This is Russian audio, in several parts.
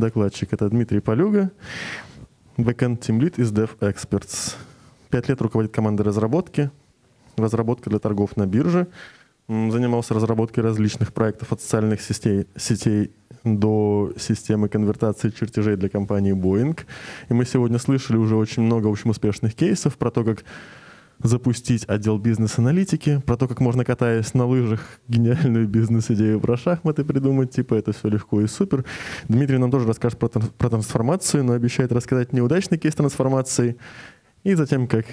Докладчик — это Дмитрий Полюга, backend Team Lead из Dev Experts. Пять лет руководит командой разработки, разработка для торгов на бирже, занимался разработкой различных проектов от социальных сетей, сетей до системы конвертации чертежей для компании Boeing. И мы сегодня слышали уже очень много, очень успешных кейсов про то, как запустить отдел бизнес-аналитики, про то, как можно, катаясь на лыжах, гениальную бизнес-идею про шахматы придумать, типа это все легко и супер. Дмитрий нам тоже расскажет про, про трансформацию, но обещает рассказать неудачный кейс трансформации и затем как,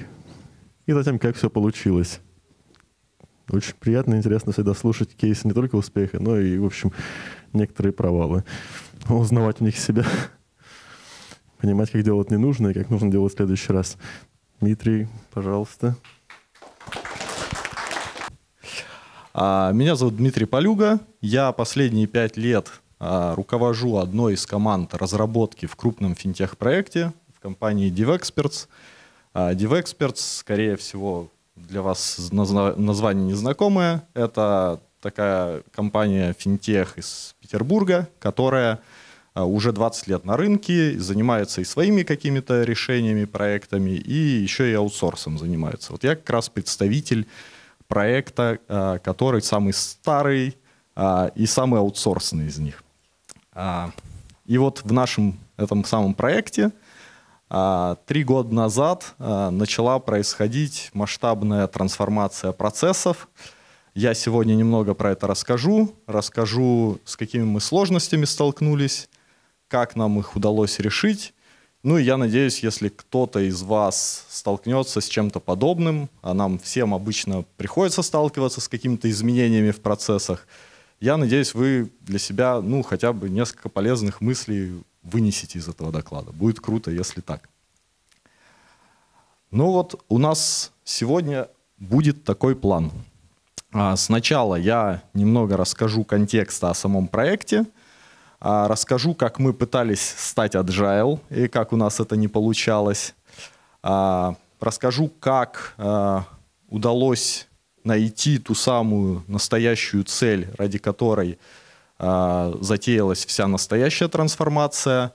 и затем как все получилось. Очень приятно и интересно всегда слушать кейсы не только успеха, но и, в общем, некоторые провалы. Узнавать в них себя понимать, как делать не нужно и как нужно делать в следующий раз. Дмитрий, пожалуйста. А Меня зовут Дмитрий Полюга. Я последние пять лет а, руковожу одной из команд разработки в крупном финтех-проекте в компании DevExperts. А, DevExperts, скорее всего, для вас название незнакомое. Это такая компания финтех из Петербурга, которая а, уже 20 лет на рынке, занимается и своими какими-то решениями, проектами, и еще и аутсорсом занимается. Вот я как раз представитель проекта, а, который самый старый а, и самый аутсорсный из них. И вот в нашем этом самом проекте три года назад начала происходить масштабная трансформация процессов. Я сегодня немного про это расскажу, расскажу, с какими мы сложностями столкнулись, как нам их удалось решить. Ну и я надеюсь, если кто-то из вас столкнется с чем-то подобным, а нам всем обычно приходится сталкиваться с какими-то изменениями в процессах, я надеюсь, вы для себя, ну, хотя бы несколько полезных мыслей вынесете из этого доклада. Будет круто, если так. Ну вот, у нас сегодня будет такой план. А сначала я немного расскажу контекста о самом проекте – а, расскажу, как мы пытались стать agile и как у нас это не получалось. А, расскажу, как а, удалось найти ту самую настоящую цель, ради которой затеялась вся настоящая трансформация.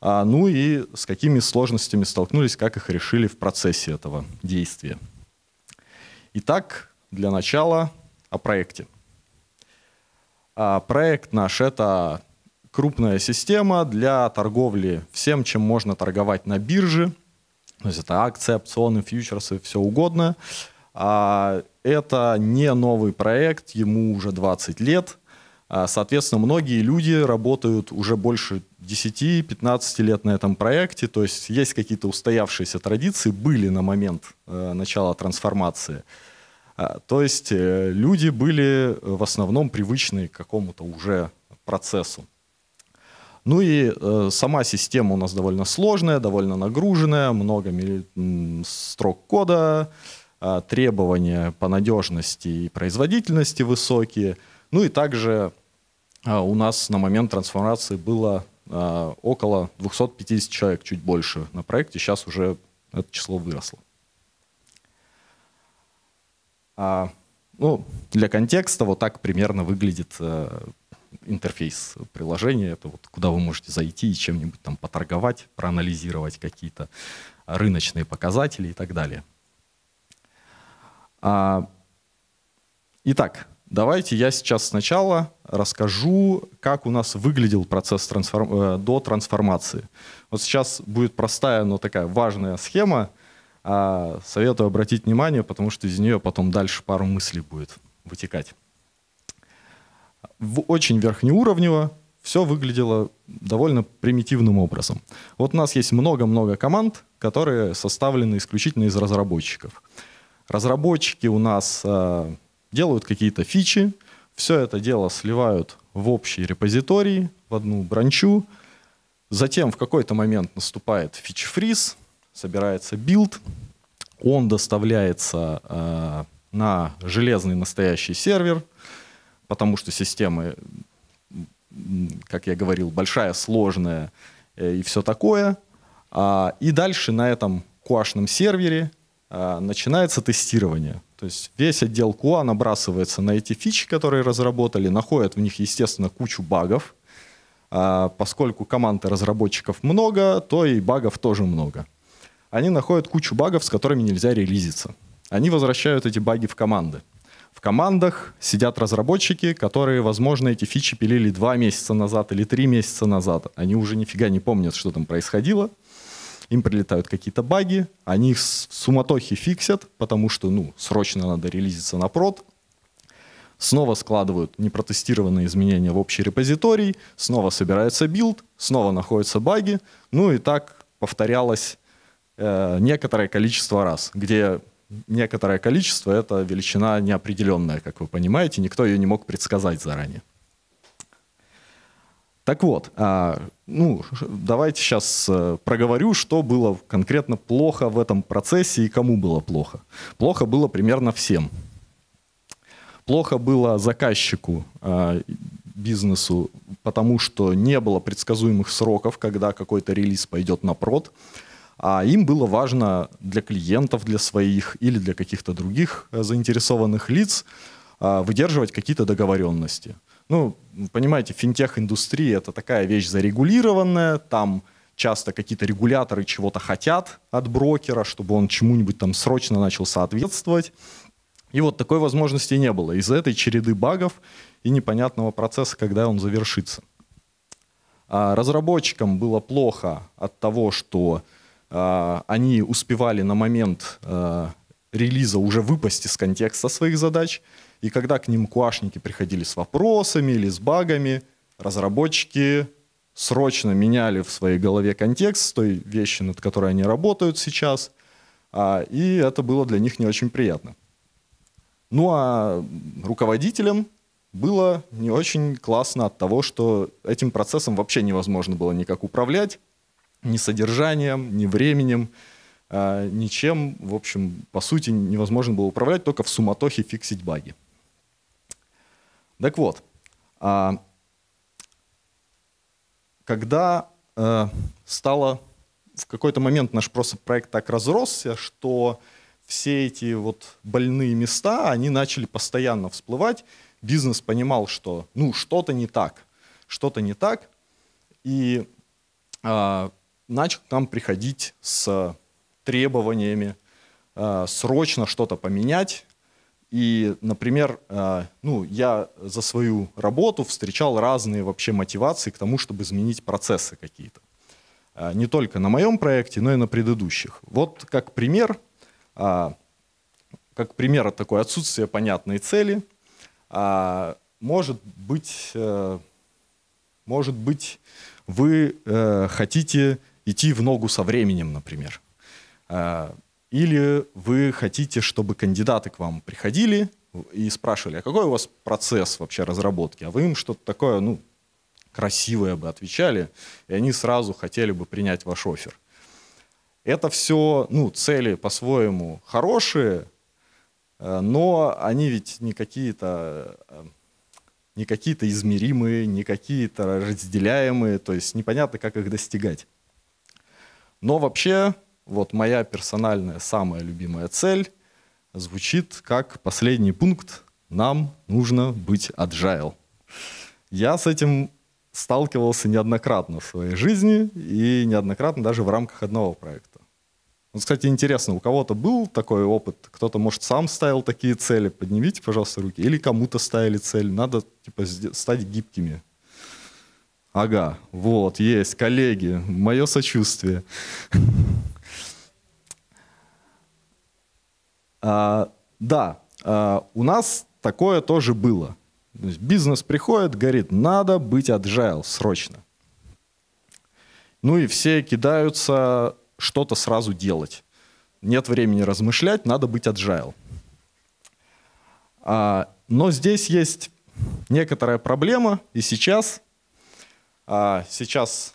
Ну и с какими сложностями столкнулись, как их решили в процессе этого действия. Итак, для начала о проекте. Проект наш — это крупная система для торговли всем, чем можно торговать на бирже. То есть это акции, опционы, фьючерсы, все угодно. А это не новый проект, ему уже 20 лет. А, соответственно, многие люди работают уже больше 10-15 лет на этом проекте, то есть есть какие-то устоявшиеся традиции, были на момент э, начала трансформации. А, то есть э, люди были в основном привычны к какому-то уже процессу. Ну и э, сама система у нас довольно сложная, довольно нагруженная, много мили... строк кода, э, требования по надежности и производительности высокие. Ну и также э, у нас на момент трансформации было э, около 250 человек, чуть больше на проекте. Сейчас уже это число выросло. А, ну, для контекста вот так примерно выглядит э, интерфейс приложения, это вот куда вы можете зайти и чем-нибудь там поторговать, проанализировать какие-то рыночные показатели и так далее. А, итак, давайте я сейчас сначала расскажу, как у нас выглядел процесс трансформ... Э, до трансформации. Вот сейчас будет простая, но такая важная схема. А, советую обратить внимание, потому что из нее потом дальше пару мыслей будет вытекать в очень верхнеуровнево, все выглядело довольно примитивным образом. Вот у нас есть много-много команд, которые составлены исключительно из разработчиков. Разработчики у нас э, делают какие-то фичи, все это дело сливают в общий репозиторий, в одну бранчу. Затем в какой-то момент наступает фич-фриз, собирается билд, он доставляется э, на железный настоящий сервер – потому что системы, э, как я говорил, большая, сложная э, и все такое. А, и дальше на этом куашном сервере а, начинается тестирование. То есть весь отдел Куа набрасывается на эти фичи, которые разработали, находят в них, естественно, кучу багов. А, поскольку команды разработчиков много, то и багов тоже много. Они находят кучу багов, с которыми нельзя релизиться. Они возвращают эти баги в команды. В командах сидят разработчики, которые, возможно, эти фичи пилили два месяца назад или три месяца назад. Они уже нифига не помнят, что там происходило. Им прилетают какие-то баги, они их в суматохе фиксят, потому что, ну, срочно надо релизиться на прод, снова складывают непротестированные изменения в общий репозиторий, снова собирается билд, снова находятся баги, ну и так повторялось э, некоторое количество раз, где некоторое количество — это величина неопределенная, как вы понимаете, никто ее не мог предсказать заранее. Так вот, а, ну, давайте сейчас э, проговорю, что было конкретно плохо в этом процессе и кому было плохо. Плохо было примерно всем. Плохо было заказчику, а, бизнесу, потому что не было предсказуемых сроков, когда какой-то релиз пойдет на прод а им было важно для клиентов, для своих или для каких-то других э, заинтересованных лиц а, выдерживать какие-то договоренности. Ну, понимаете, финтех-индустрия – это такая вещь зарегулированная, там часто какие-то регуляторы чего-то хотят от брокера, чтобы он чему-нибудь там срочно начал соответствовать. И вот такой возможности не было из-за этой череды багов и непонятного процесса, когда он завершится. А разработчикам было плохо от того, что а, они успевали на момент а, релиза уже выпасть из контекста своих задач, и когда к ним куашники приходили с вопросами или с багами, разработчики срочно меняли в своей голове контекст той вещи, над которой они работают сейчас, а, и это было для них не очень приятно. Ну а руководителям было не очень классно от того, что этим процессом вообще невозможно было никак управлять, ни содержанием, ни временем, а, ничем, в общем, по сути, невозможно было управлять, только в суматохе фиксить баги. Так вот, а, когда э, стало в какой-то момент наш просто проект так разросся, что все эти вот больные места, они начали постоянно всплывать. Бизнес понимал, что ну что-то не так, что-то не так. И а, начал к нам приходить с требованиями э, срочно что-то поменять. И, например, э, ну, я за свою работу встречал разные вообще мотивации к тому, чтобы изменить процессы какие-то. Э, не только на моем проекте, но и на предыдущих. Вот как пример, как пример такой отсутствия понятной цели, может быть, может быть, вы хотите идти в ногу со временем, например. А, или вы хотите, чтобы кандидаты к вам приходили и спрашивали, а какой у вас процесс вообще разработки? А вы им что-то такое, ну, красивое бы отвечали, и они сразу хотели бы принять ваш офер. Это все, ну, цели по-своему хорошие, э, но они ведь не какие-то э, не какие-то измеримые, не какие-то разделяемые, то есть непонятно, как их достигать. Но вообще, вот моя персональная самая любимая цель звучит как последний пункт «Нам нужно быть agile». Я с этим сталкивался неоднократно в своей жизни и неоднократно даже в рамках одного проекта. Вот, кстати, интересно, у кого-то был такой опыт? Кто-то, может, сам ставил такие цели? Поднимите, пожалуйста, руки. Или кому-то ставили цель. Надо, типа, стать гибкими. Ага, вот, есть, коллеги, мое сочувствие. А, да, а, у нас такое тоже было. бизнес приходит, говорит, надо быть agile срочно. Ну и все кидаются что-то сразу делать. Нет времени размышлять, надо быть agile. А, но здесь есть некоторая проблема, и сейчас а сейчас,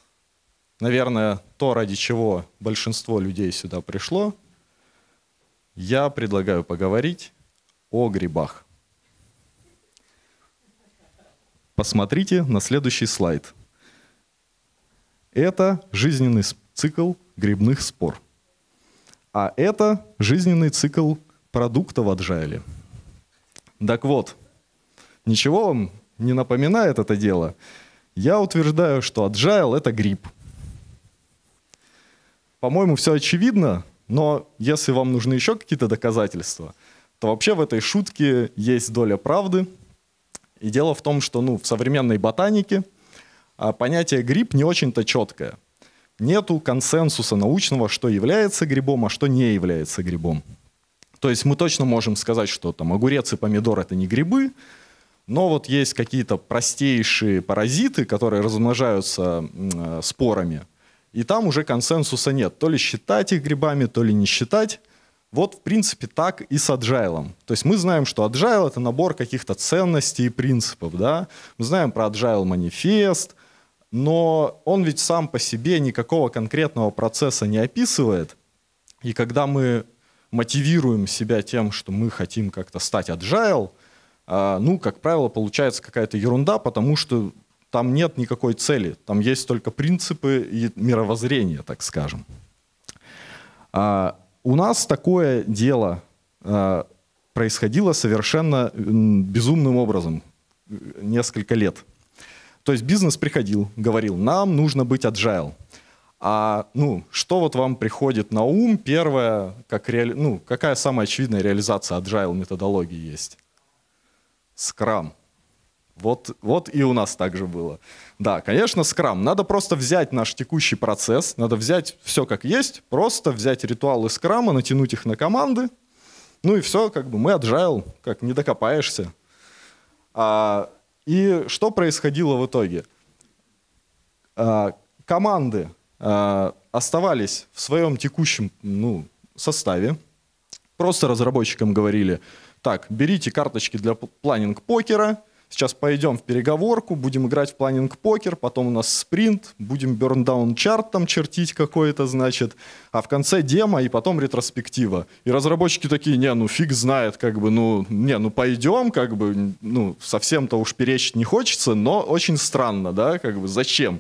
наверное, то, ради чего большинство людей сюда пришло, я предлагаю поговорить о грибах. Посмотрите на следующий слайд. Это жизненный цикл грибных спор. А это жизненный цикл продукта в Agile. Так вот, ничего вам не напоминает это дело? Я утверждаю, что agile — это грипп. По-моему, все очевидно, но если вам нужны еще какие-то доказательства, то вообще в этой шутке есть доля правды. И дело в том, что ну, в современной ботанике а, понятие гриб не очень-то четкое. Нету консенсуса научного, что является грибом, а что не является грибом. То есть мы точно можем сказать, что там огурец и помидор это не грибы, но вот есть какие-то простейшие паразиты, которые размножаются э, спорами, и там уже консенсуса нет. То ли считать их грибами, то ли не считать. Вот, в принципе, так и с agile. То есть мы знаем, что agile — это набор каких-то ценностей и принципов. Да? Мы знаем про agile манифест, но он ведь сам по себе никакого конкретного процесса не описывает. И когда мы мотивируем себя тем, что мы хотим как-то стать agile — а, ну, как правило, получается какая-то ерунда, потому что там нет никакой цели, там есть только принципы и мировоззрение, так скажем. А, у нас такое дело а, происходило совершенно безумным образом э, несколько лет. То есть бизнес приходил, говорил, нам нужно быть agile. А ну, что вот вам приходит на ум? Первое, как реали... ну, какая самая очевидная реализация agile методологии есть? скрам. Вот, вот и у нас также было. Да, конечно, скрам. Надо просто взять наш текущий процесс, надо взять все как есть, просто взять ритуалы скрама, натянуть их на команды, ну и все, как бы мы agile, как не докопаешься. А, и что происходило в итоге? А, команды а, оставались в своем текущем ну, составе, Просто разработчикам говорили, так, берите карточки для планинг-покера, сейчас пойдем в переговорку, будем играть в планинг-покер, потом у нас спринт, будем берндаун-чарт там чертить какой-то, значит, а в конце демо и потом ретроспектива. И разработчики такие, не, ну фиг знает, как бы, ну, не, ну пойдем, как бы, ну, совсем-то уж перечить не хочется, но очень странно, да, как бы, зачем?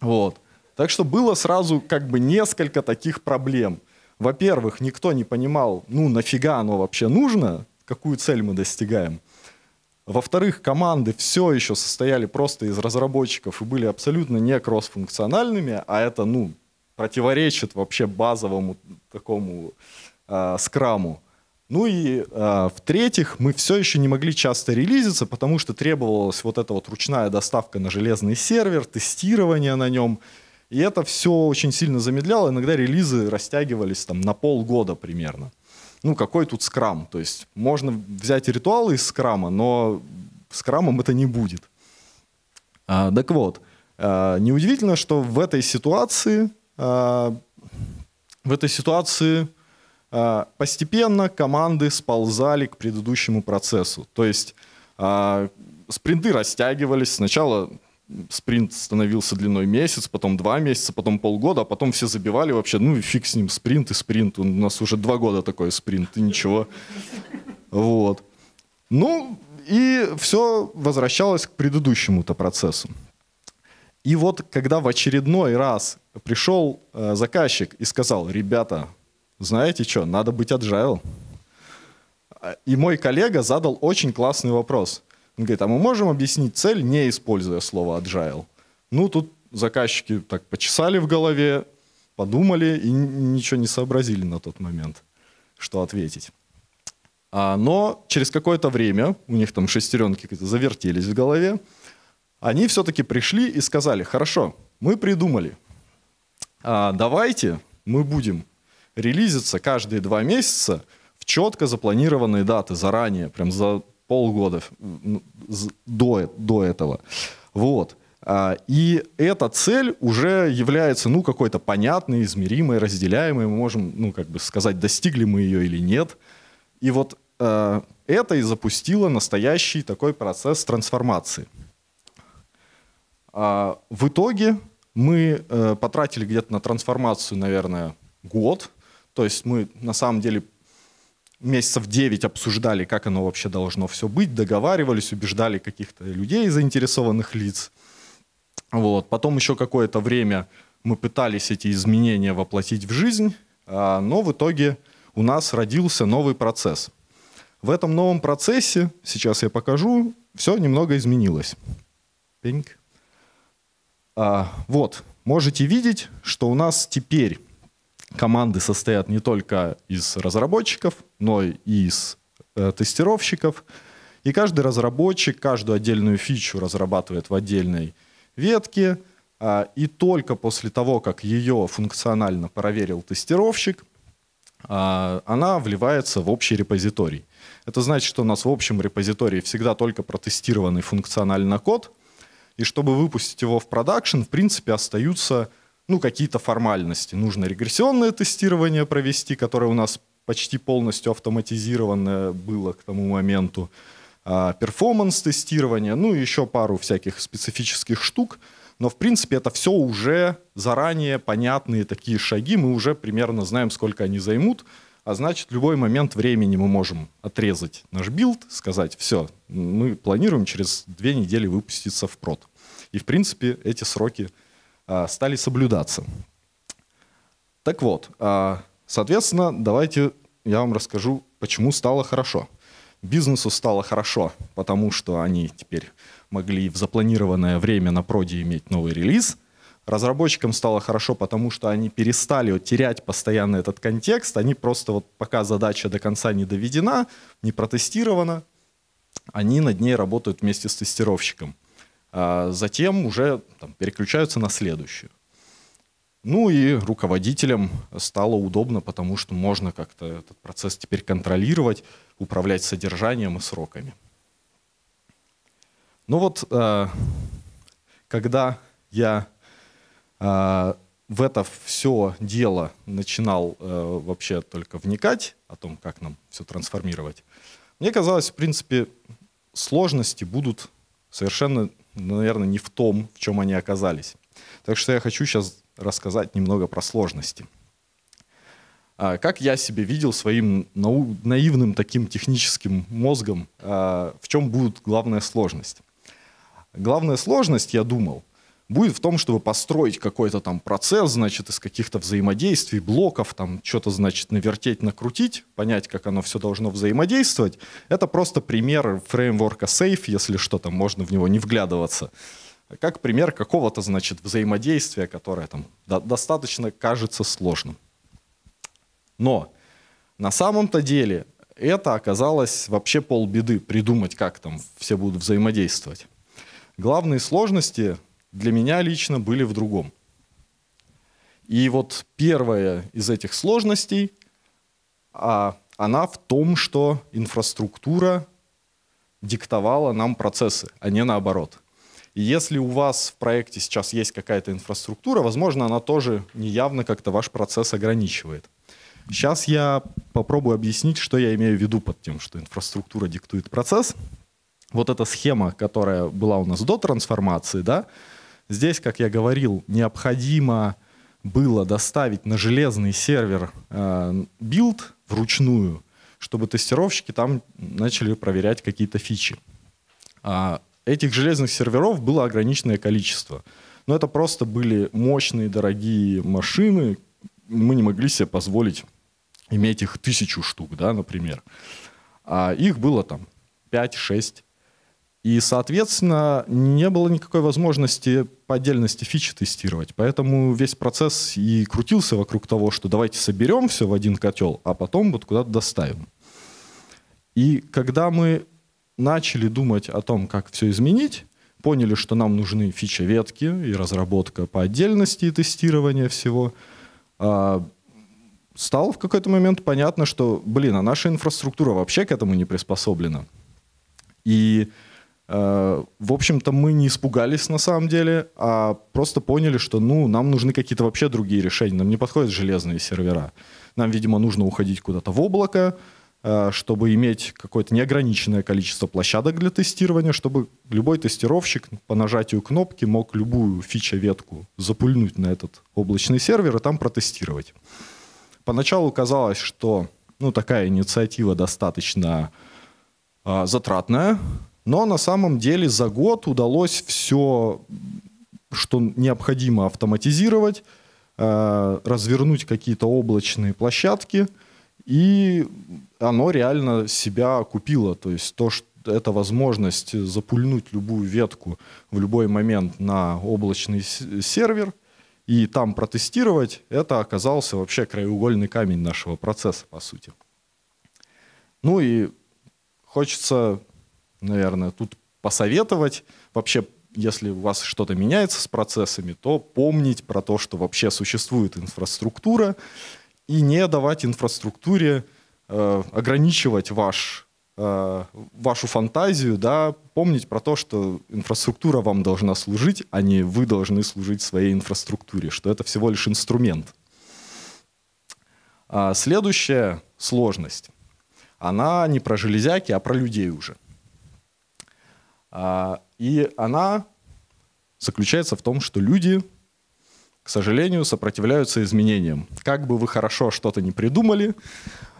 Вот. Так что было сразу как бы несколько таких проблем – во-первых, никто не понимал, ну, нафига оно вообще нужно, какую цель мы достигаем. Во-вторых, команды все еще состояли просто из разработчиков и были абсолютно не кроссфункциональными, а это, ну, противоречит вообще базовому такому э, скраму. Ну и э, в-третьих, мы все еще не могли часто релизиться, потому что требовалась вот эта вот ручная доставка на железный сервер, тестирование на нем — и это все очень сильно замедляло. Иногда релизы растягивались там на полгода примерно. Ну, какой тут скрам? То есть можно взять ритуалы из скрама, но скрамом это не будет. А, так вот, а, неудивительно, что в этой ситуации, а, в этой ситуации а, постепенно команды сползали к предыдущему процессу. То есть а, спринты растягивались. Сначала спринт становился длиной месяц, потом два месяца, потом полгода, а потом все забивали вообще, ну и фиг с ним, спринт и спринт. У нас уже два года такой спринт, и ничего. Вот. Ну, и все возвращалось к предыдущему-то процессу. И вот когда в очередной раз пришел э, заказчик и сказал, ребята, знаете что, надо быть agile. Э, и мой коллега задал очень классный вопрос – он говорит, а мы можем объяснить цель, не используя слово agile? Ну, тут заказчики так почесали в голове, подумали и ничего не сообразили на тот момент, что ответить. А, но через какое-то время, у них там шестеренки завертелись в голове, они все-таки пришли и сказали, хорошо, мы придумали, а, давайте мы будем релизиться каждые два месяца в четко запланированные даты заранее, прям за полгода до, до этого. Вот. А, и эта цель уже является, ну, какой-то понятной, измеримой, разделяемой. Мы можем, ну, как бы сказать, достигли мы ее или нет. И вот э, это и запустило настоящий такой процесс трансформации. А, в итоге мы э, потратили где-то на трансформацию, наверное, год. То есть мы на самом деле месяцев 9 обсуждали, как оно вообще должно все быть, договаривались, убеждали каких-то людей, заинтересованных лиц. Вот. Потом еще какое-то время мы пытались эти изменения воплотить в жизнь, а, но в итоге у нас родился новый процесс. В этом новом процессе, сейчас я покажу, все немного изменилось. Пинг. А, вот, можете видеть, что у нас теперь команды состоят не только из разработчиков, но и из э, тестировщиков. И каждый разработчик каждую отдельную фичу разрабатывает в отдельной ветке. Э, и только после того, как ее функционально проверил тестировщик, э, она вливается в общий репозиторий. Это значит, что у нас в общем репозитории всегда только протестированный функционально код. И чтобы выпустить его в продакшн, в принципе, остаются ну, какие-то формальности. Нужно регрессионное тестирование провести, которое у нас почти полностью автоматизированное было к тому моменту, а, перформанс-тестирование, ну еще пару всяких специфических штук. Но, в принципе, это все уже заранее понятные такие шаги. Мы уже примерно знаем, сколько они займут. А значит, в любой момент времени мы можем отрезать наш билд, сказать, все, мы планируем через две недели выпуститься в прод. И, в принципе, эти сроки а, стали соблюдаться. Так вот, а, соответственно, давайте я вам расскажу, почему стало хорошо. Бизнесу стало хорошо, потому что они теперь могли в запланированное время на проде иметь новый релиз. Разработчикам стало хорошо, потому что они перестали терять постоянно этот контекст. Они просто вот пока задача до конца не доведена, не протестирована, они над ней работают вместе с тестировщиком а затем уже там, переключаются на следующую. Ну и руководителям стало удобно, потому что можно как-то этот процесс теперь контролировать, управлять содержанием и сроками. Ну вот, э, когда я э, в это все дело начинал э, вообще только вникать, о том, как нам все трансформировать, мне казалось, в принципе, сложности будут совершенно ну, наверное, не в том, в чем они оказались. Так что я хочу сейчас рассказать немного про сложности. А, как я себе видел своим нау- наивным таким техническим мозгом, а, в чем будет главная сложность? Главная сложность, я думал, будет в том, чтобы построить какой-то там процесс, значит, из каких-то взаимодействий, блоков, там что-то, значит, навертеть, накрутить, понять, как оно все должно взаимодействовать. Это просто пример фреймворка Safe, если что, там можно в него не вглядываться. Как пример какого-то, значит, взаимодействия, которое там до достаточно кажется сложным. Но на самом-то деле это оказалось вообще полбеды, придумать, как там все будут взаимодействовать. Главные сложности для меня лично были в другом. И вот первая из этих сложностей, а, она в том, что инфраструктура диктовала нам процессы, а не наоборот. И если у вас в проекте сейчас есть какая-то инфраструктура, возможно, она тоже неявно как-то ваш процесс ограничивает. Сейчас я попробую объяснить, что я имею в виду под тем, что инфраструктура диктует процесс. Вот эта схема, которая была у нас до трансформации, да, Здесь, как я говорил, необходимо было доставить на железный сервер э, билд вручную, чтобы тестировщики там начали проверять какие-то фичи. А этих железных серверов было ограниченное количество. Но это просто были мощные, дорогие машины. Мы не могли себе позволить иметь их тысячу штук, да, например. А их было там 5-6. И, соответственно, не было никакой возможности по отдельности фичи тестировать. Поэтому весь процесс и крутился вокруг того, что давайте соберем все в один котел, а потом вот куда-то доставим. И когда мы начали думать о том, как все изменить, поняли, что нам нужны фича-ветки и разработка по отдельности и тестирование всего, а, стало в какой-то момент понятно, что, блин, а наша инфраструктура вообще к этому не приспособлена. И Э, в общем-то, мы не испугались на самом деле, а просто поняли, что ну, нам нужны какие-то вообще другие решения. Нам не подходят железные сервера. Нам, видимо, нужно уходить куда-то в облако, э, чтобы иметь какое-то неограниченное количество площадок для тестирования, чтобы любой тестировщик по нажатию кнопки мог любую фича-ветку запульнуть на этот облачный сервер и там протестировать. Поначалу казалось, что ну, такая инициатива достаточно э, затратная, но на самом деле за год удалось все, что необходимо автоматизировать, э, развернуть какие-то облачные площадки, и оно реально себя купило, То есть то, что это возможность запульнуть любую ветку в любой момент на облачный сервер и там протестировать, это оказался вообще краеугольный камень нашего процесса, по сути. Ну и хочется наверное, тут посоветовать вообще если у вас что-то меняется с процессами, то помнить про то, что вообще существует инфраструктура, и не давать инфраструктуре э, ограничивать ваш, э, вашу фантазию, да, помнить про то, что инфраструктура вам должна служить, а не вы должны служить своей инфраструктуре, что это всего лишь инструмент. А следующая сложность, она не про железяки, а про людей уже – а, и она заключается в том, что люди, к сожалению, сопротивляются изменениям. Как бы вы хорошо что-то не придумали,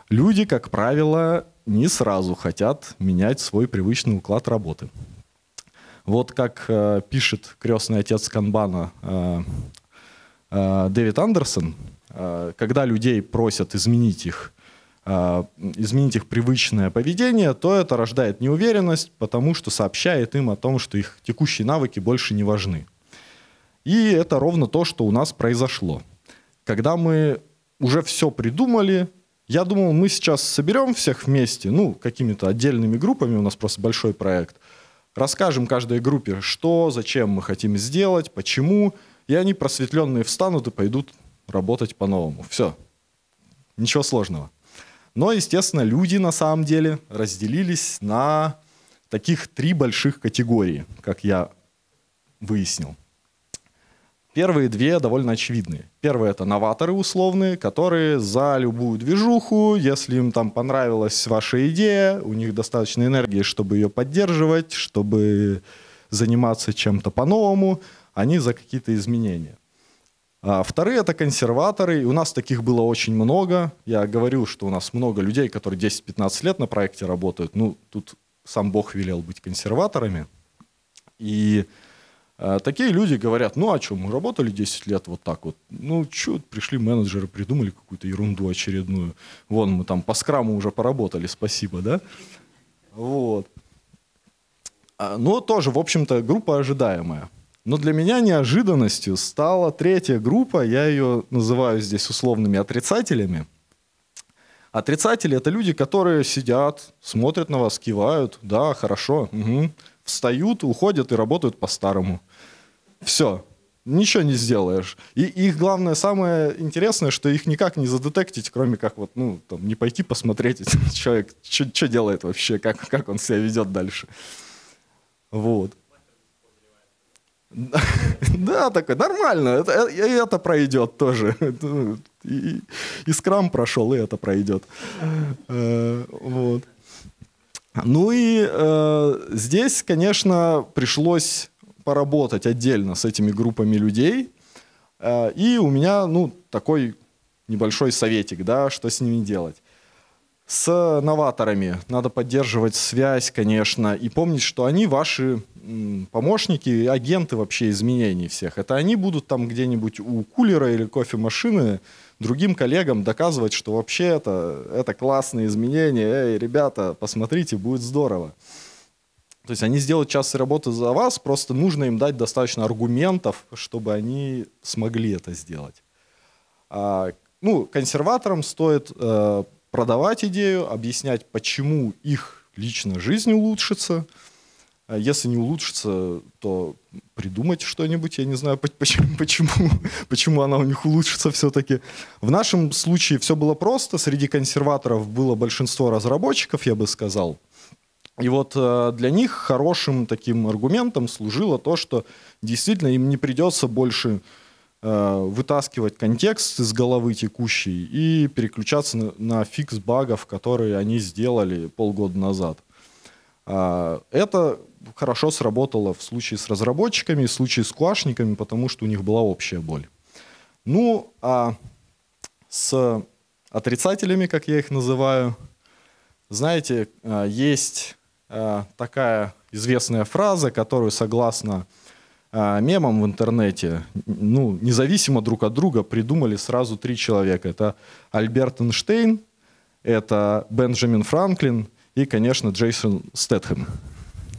люди, как правило, не сразу хотят менять свой привычный уклад работы. Вот как э, пишет крестный отец Канбана э, э, Дэвид Андерсон, э, когда людей просят изменить их а, изменить их привычное поведение, то это рождает неуверенность, потому что сообщает им о том, что их текущие навыки больше не важны. И это ровно то, что у нас произошло. Когда мы уже все придумали, я думал, мы сейчас соберем всех вместе, ну, какими-то отдельными группами, у нас просто большой проект, расскажем каждой группе, что, зачем мы хотим сделать, почему, и они просветленные встанут и пойдут работать по-новому. Все. Ничего сложного. Но, естественно, люди на самом деле разделились на таких три больших категории, как я выяснил. Первые две довольно очевидные. Первые это новаторы условные, которые за любую движуху, если им там понравилась ваша идея, у них достаточно энергии, чтобы ее поддерживать, чтобы заниматься чем-то по-новому, они за какие-то изменения. А вторые это консерваторы, и у нас таких было очень много. Я говорил, что у нас много людей, которые 10-15 лет на проекте работают. Ну, тут сам Бог велел быть консерваторами. И э, такие люди говорят, ну а что, мы работали 10 лет вот так вот. Ну что, пришли менеджеры, придумали какую-то ерунду очередную. Вон, мы там по скраму уже поработали, спасибо, да? Вот. А, но тоже, в общем-то, группа ожидаемая. Но для меня неожиданностью стала третья группа, я ее называю здесь условными отрицателями. Отрицатели — это люди, которые сидят, смотрят на вас, кивают, да, хорошо, угу, встают, уходят и работают по-старому. Все, ничего не сделаешь. И их главное, самое интересное, что их никак не задетектить, кроме как вот, ну, там, не пойти посмотреть, человек что делает вообще, как, как он себя ведет дальше. Вот. Да, такой, нормально, это, э, и это пройдет тоже. Ну, и, и скрам прошел, и это пройдет. Э, вот. Ну и э, здесь, конечно, пришлось поработать отдельно с этими группами людей. Э, и у меня, ну, такой небольшой советик, да, что с ними делать с новаторами. Надо поддерживать связь, конечно, и помнить, что они ваши помощники, агенты вообще изменений всех. Это они будут там где-нибудь у кулера или кофемашины другим коллегам доказывать, что вообще это, это классные изменения. Эй, ребята, посмотрите, будет здорово. То есть они сделают часы работы за вас, просто нужно им дать достаточно аргументов, чтобы они смогли это сделать. А, ну, консерваторам стоит э, продавать идею, объяснять, почему их лично жизнь улучшится. А если не улучшится, то придумать что-нибудь. Я не знаю, почему, почему, почему она у них улучшится все-таки. В нашем случае все было просто. Среди консерваторов было большинство разработчиков, я бы сказал. И вот э, для них хорошим таким аргументом служило то, что действительно им не придется больше Э, вытаскивать контекст из головы текущий и переключаться на, фикс багов, которые они сделали полгода назад. А, это хорошо сработало в случае с разработчиками, в случае с куашниками, потому что у них была общая боль. Ну, а с отрицателями, как я их называю, знаете, э, есть э, такая известная фраза, которую, согласно а, Мемом в интернете, ну, независимо друг от друга, придумали сразу три человека. Это Альберт Эйнштейн, это Бенджамин Франклин и, конечно, Джейсон Стэтхэм.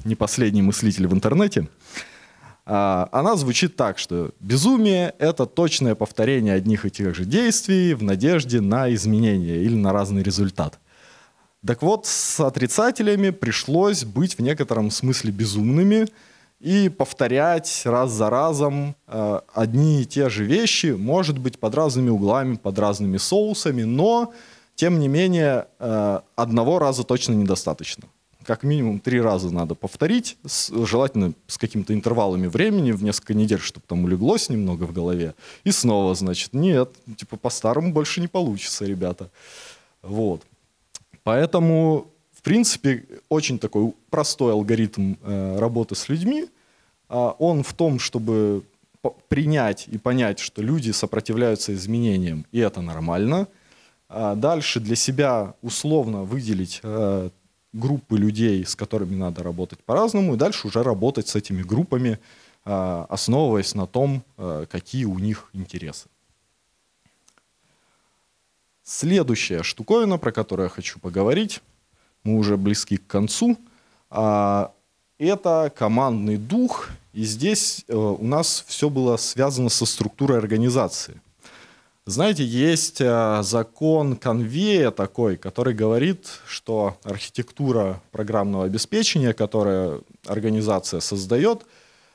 Не последний мыслитель в интернете. А, она звучит так, что безумие — это точное повторение одних и тех же действий в надежде на изменение или на разный результат. Так вот, с отрицателями пришлось быть в некотором смысле безумными — и повторять раз за разом э, одни и те же вещи, может быть, под разными углами, под разными соусами, но, тем не менее, э, одного раза точно недостаточно. Как минимум три раза надо повторить, с, желательно с какими-то интервалами времени, в несколько недель, чтобы там улеглось немного в голове. И снова, значит, нет, типа по-старому больше не получится, ребята. Вот. Поэтому в принципе, очень такой простой алгоритм э, работы с людьми. А он в том, чтобы принять и понять, что люди сопротивляются изменениям, и это нормально. А дальше для себя условно выделить э, группы людей, с которыми надо работать по-разному, и дальше уже работать с этими группами, э, основываясь на том, какие у них интересы. Следующая штуковина, про которую я хочу поговорить, мы уже близки к концу. А, это командный дух, и здесь э, у нас все было связано со структурой организации. Знаете, есть э, закон конвея такой, который говорит, что архитектура программного обеспечения, которое организация создает,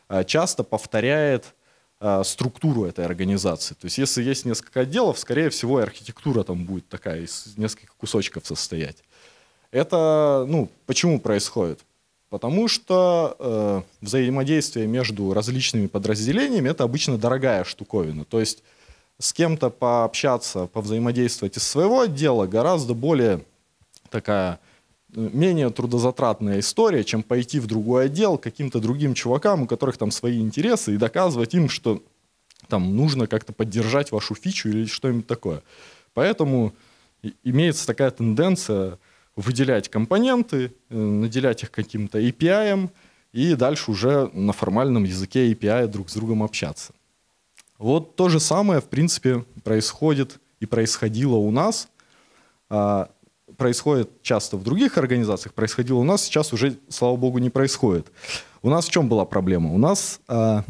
э, часто повторяет э, структуру этой организации. То есть если есть несколько отделов, скорее всего, архитектура там будет такая, из нескольких кусочков состоять. Это, ну, почему происходит? Потому что э, взаимодействие между различными подразделениями это обычно дорогая штуковина. То есть с кем-то пообщаться, повзаимодействовать из своего отдела гораздо более такая э, менее трудозатратная история, чем пойти в другой отдел каким-то другим чувакам, у которых там свои интересы, и доказывать им, что там нужно как-то поддержать вашу фичу или что-нибудь такое. Поэтому имеется такая тенденция выделять компоненты, э, наделять их каким-то API, и дальше уже на формальном языке API друг с другом общаться. Вот то же самое, в принципе, происходит и происходило у нас, а, происходит часто в других организациях, происходило у нас, сейчас уже, слава богу, не происходит. У нас в чем была проблема? У нас а,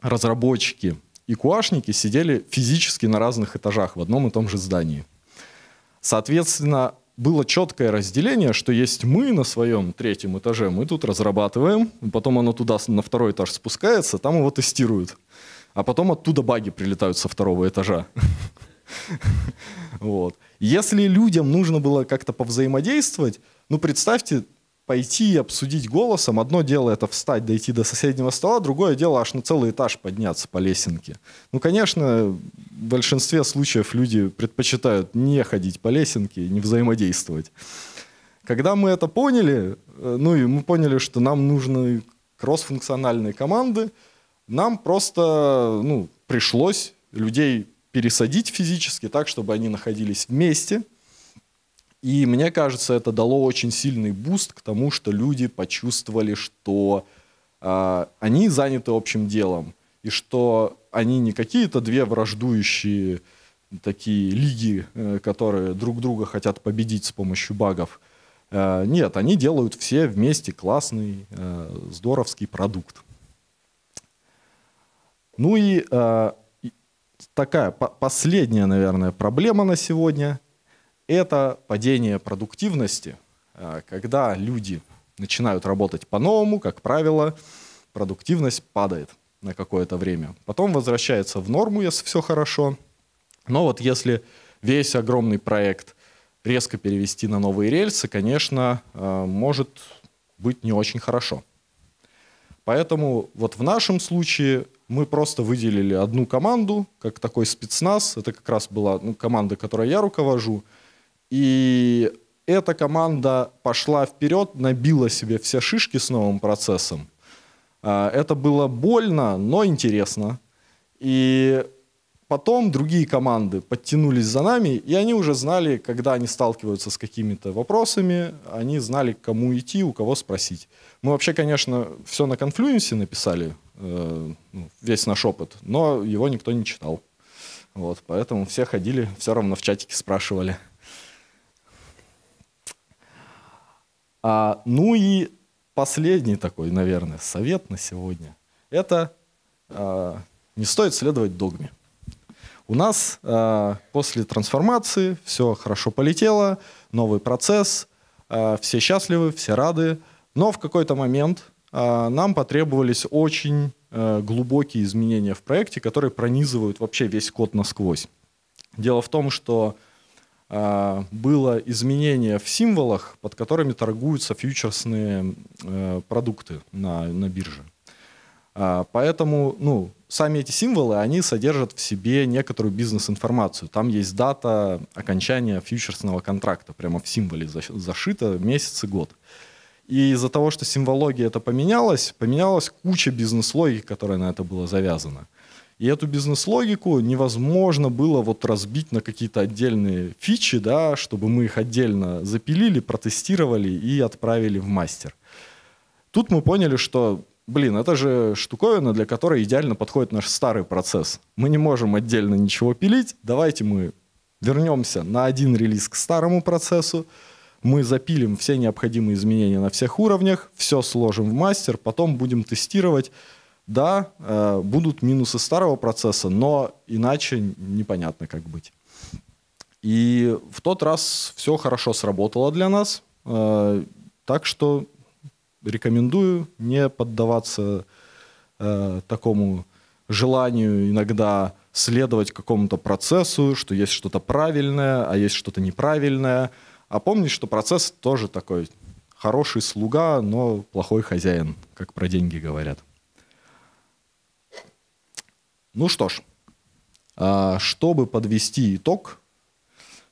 разработчики и куашники сидели физически на разных этажах в одном и том же здании. Соответственно, было четкое разделение, что есть мы на своем третьем этаже, мы тут разрабатываем, потом оно туда на второй этаж спускается, там его тестируют. А потом оттуда баги прилетают со второго этажа. Вот. Если людям нужно было как-то повзаимодействовать, ну представьте, пойти и обсудить голосом. Одно дело это встать, дойти до соседнего стола, другое дело аж на целый этаж подняться по лесенке. Ну, конечно, в большинстве случаев люди предпочитают не ходить по лесенке, не взаимодействовать. Когда мы это поняли, э, ну и мы поняли, что нам нужны кроссфункциональные команды, нам просто ну, пришлось людей пересадить физически так, чтобы они находились вместе – и мне кажется, это дало очень сильный буст к тому, что люди почувствовали, что э, они заняты общим делом, и что они не какие-то две враждующие такие лиги, э, которые друг друга хотят победить с помощью багов. Э, нет, они делают все вместе классный, э, здоровский продукт. Ну и э, такая последняя, наверное, проблема на сегодня это падение продуктивности, э, когда люди начинают работать по-новому, как правило, продуктивность падает на какое-то время. Потом возвращается в норму, если все хорошо. Но вот если весь огромный проект резко перевести на новые рельсы, конечно, э, может быть не очень хорошо. Поэтому вот в нашем случае мы просто выделили одну команду, как такой спецназ. Это как раз была ну, команда, которой я руковожу – и эта команда пошла вперед, набила себе все шишки с новым процессом. А, это было больно, но интересно. И потом другие команды подтянулись за нами, и они уже знали, когда они сталкиваются с какими-то вопросами, они знали, к кому идти, у кого спросить. Мы вообще, конечно, все на конфлюенсе написали, э, ну, весь наш опыт, но его никто не читал. Вот, поэтому все ходили, все равно в чатике спрашивали. А, ну и последний такой, наверное, совет на сегодня. Это а, не стоит следовать догме. У нас а, после трансформации все хорошо полетело, новый процесс, а, все счастливы, все рады, но в какой-то момент а, нам потребовались очень а, глубокие изменения в проекте, которые пронизывают вообще весь код насквозь. Дело в том, что а, было изменение в символах, под которыми торгуются фьючерсные э, продукты на, на бирже. А, поэтому ну, сами эти символы, они содержат в себе некоторую бизнес-информацию. Там есть дата окончания фьючерсного контракта, прямо в символе зашито, месяц и год. И из-за того, что символология это поменялась, поменялась куча бизнес-логики, которая на это была завязана. И эту бизнес-логику невозможно было вот разбить на какие-то отдельные фичи, да, чтобы мы их отдельно запилили, протестировали и отправили в мастер. Тут мы поняли, что блин, это же штуковина, для которой идеально подходит наш старый процесс. Мы не можем отдельно ничего пилить. Давайте мы вернемся на один релиз к старому процессу. Мы запилим все необходимые изменения на всех уровнях, все сложим в мастер, потом будем тестировать да, э, будут минусы старого процесса, но иначе непонятно, как быть. И в тот раз все хорошо сработало для нас, э, так что рекомендую не поддаваться э, такому желанию иногда следовать какому-то процессу, что есть что-то правильное, а есть что-то неправильное, а помнить, что процесс тоже такой хороший слуга, но плохой хозяин, как про деньги говорят. Ну что ж, а, чтобы подвести итог,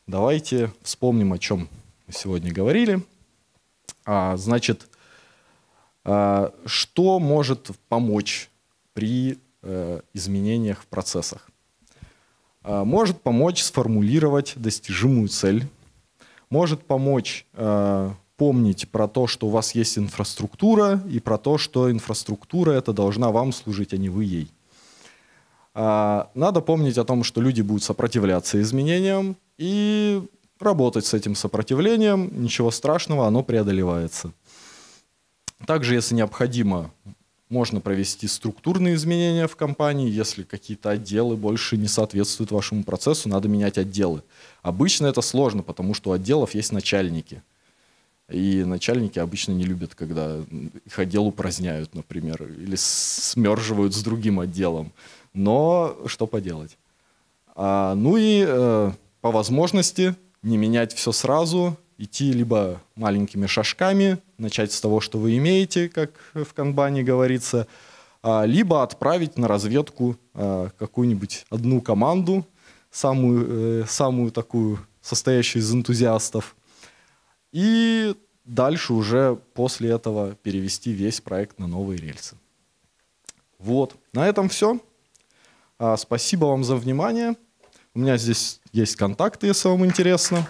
давайте вспомним, о чем мы сегодня говорили. А, значит, а, что может помочь при э, изменениях в процессах? Может помочь сформулировать достижимую цель, может помочь помнить про то, что у вас есть инфраструктура, и про то, что инфраструктура это должна вам служить, а не вы ей. А, надо помнить о том, что люди будут сопротивляться изменениям и работать с этим сопротивлением. Ничего страшного, оно преодолевается. Также, если необходимо, можно провести структурные изменения в компании. Если какие-то отделы больше не соответствуют вашему процессу, надо менять отделы. Обычно это сложно, потому что у отделов есть начальники. И начальники обычно не любят, когда их отдел упраздняют, например, или смерживают с другим отделом но что поделать. А, ну и э, по возможности не менять все сразу, идти либо маленькими шажками, начать с того, что вы имеете, как в канбане говорится, а, либо отправить на разведку а, какую-нибудь одну команду, самую, э, самую такую, состоящую из энтузиастов, и дальше уже после этого перевести весь проект на новые рельсы. Вот, на этом все. А, спасибо вам за внимание. У меня здесь есть контакты, если вам интересно.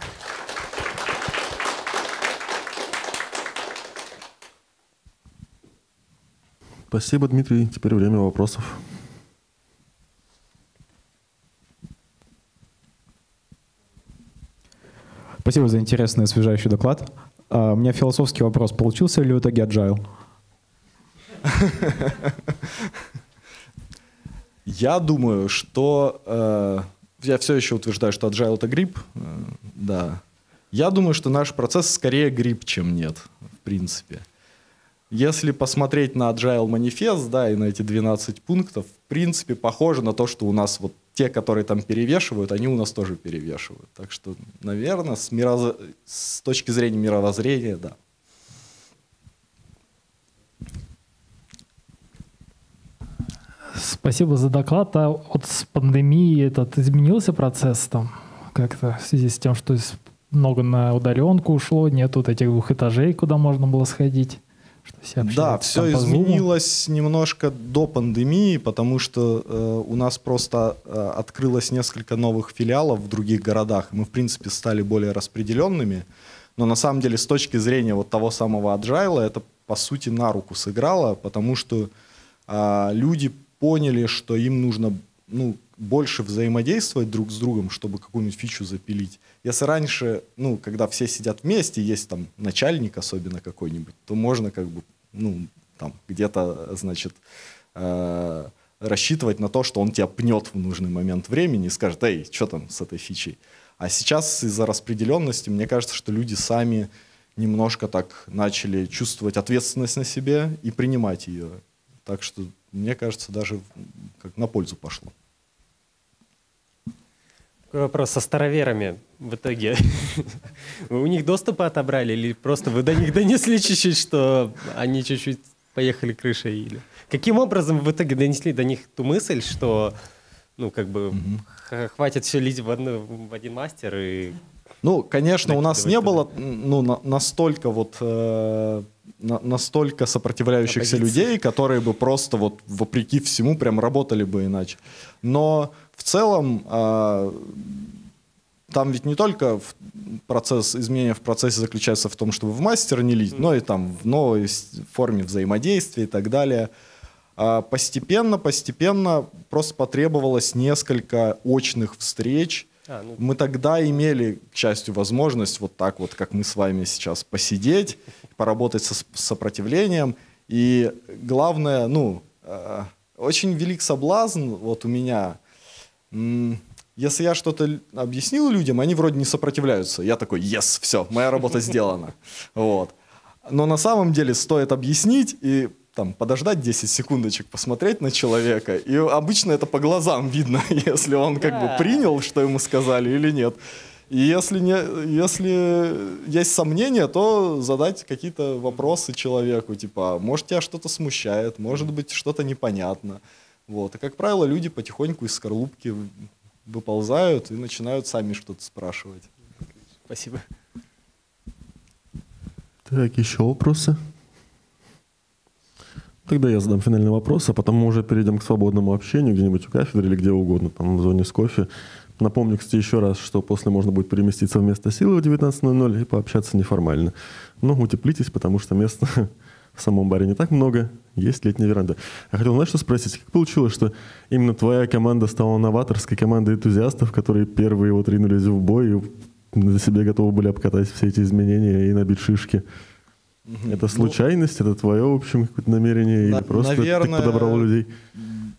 Спасибо, Дмитрий. Теперь время вопросов. Спасибо за интересный и освежающий доклад. А, у меня философский вопрос. Получился ли в итоге agile? Я думаю, что... Э, я все еще утверждаю, что agile — это грипп. Э, да. Я думаю, что наш процесс скорее грипп, чем нет, в принципе. Если посмотреть на Agile манифест, да, и на эти 12 пунктов, в принципе, похоже на то, что у нас вот те, которые там перевешивают, они у нас тоже перевешивают. Так что, наверное, с, мироза... с точки зрения мировоззрения, да, Спасибо за доклад. А вот с пандемией этот изменился процесс там как-то в связи с тем, что много на удаленку ушло, нет вот этих двух этажей, куда можно было сходить? Что все да, все изменилось немножко до пандемии, потому что э, у нас просто э, открылось несколько новых филиалов в других городах. Мы, в принципе, стали более распределенными. Но на самом деле, с точки зрения вот того самого agile, это, по сути, на руку сыграло, потому что э, люди поняли, что им нужно ну, больше взаимодействовать друг с другом, чтобы какую-нибудь фичу запилить. Если раньше, ну, когда все сидят вместе, есть там начальник особенно какой-нибудь, то можно как бы, ну, там где-то, значит, э, рассчитывать на то, что он тебя пнет в нужный момент времени и скажет, эй, что там с этой фичей. А сейчас из-за распределенности, мне кажется, что люди сами немножко так начали чувствовать ответственность на себе и принимать ее. Так что, мне кажется, даже как на пользу пошло. Какой вопрос со староверами в итоге. Вы у них доступы отобрали или просто вы до них донесли чуть-чуть, что они чуть-чуть поехали крышей? Или... Каким образом в итоге донесли до них ту мысль, что ну, как бы, угу. хватит все лить в, одну, в один мастер и... Ну, конечно, у нас не было ну, на, настолько вот э, настолько сопротивляющихся Оппозиции. людей, которые бы просто вот вопреки всему прям работали бы иначе. Но в целом э, там ведь не только процесс изменения в процессе заключается в том, чтобы в мастер не лить, mm. но и там в новой форме взаимодействия и так далее. А постепенно, постепенно просто потребовалось несколько очных встреч а, ну... Мы тогда имели, к счастью, возможность вот так вот, как мы с вами сейчас, посидеть, поработать со сопротивлением. И главное, ну, э, очень велик соблазн вот у меня. Если я что-то объяснил людям, они вроде не сопротивляются. Я такой, yes, все, моя работа сделана. Вот. Но на самом деле стоит объяснить, и там подождать 10 секундочек, посмотреть на человека. И обычно это по глазам видно, если он как да. бы принял, что ему сказали или нет. И если, не, если есть сомнения, то задать какие-то вопросы человеку, типа, «А может, тебя что-то смущает, может быть, что-то непонятно. Вот. И, как правило, люди потихоньку из скорлупки выползают и начинают сами что-то спрашивать. Спасибо. Так, еще вопросы? Тогда я задам финальный вопрос, а потом мы уже перейдем к свободному общению где-нибудь у кафедры или где угодно, там в зоне с кофе. Напомню, кстати, еще раз, что после можно будет переместиться в место силы в 19.00 и пообщаться неформально. Но утеплитесь, потому что места в самом баре не так много, есть летняя веранда. Я хотел, знаешь, что спросить? Как получилось, что именно твоя команда стала новаторской командой энтузиастов, которые первые вот ринулись в бой и на себе готовы были обкатать все эти изменения и набить шишки? Это ну, случайность, ну, это твое, в общем, какое-то намерение на, или просто наверное, ты подобрал людей?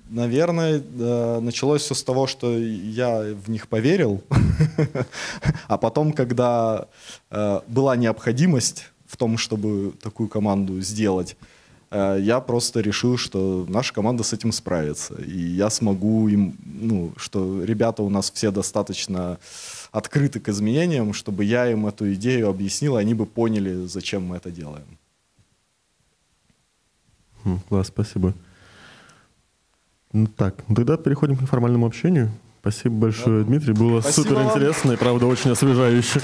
Наверное, э, началось все с того, что я в них поверил, а потом, когда э, была необходимость в том, чтобы такую команду сделать, э, я просто решил, что наша команда с этим справится, и я смогу им, ну, что ребята у нас все достаточно э, открыты к изменениям, чтобы я им эту идею объяснил, они бы поняли, зачем мы это делаем. Хм, класс, спасибо. Ну так, ну тогда переходим к неформальному общению. Спасибо большое, да. Дмитрий. Было супер интересно и, правда, очень освежающе.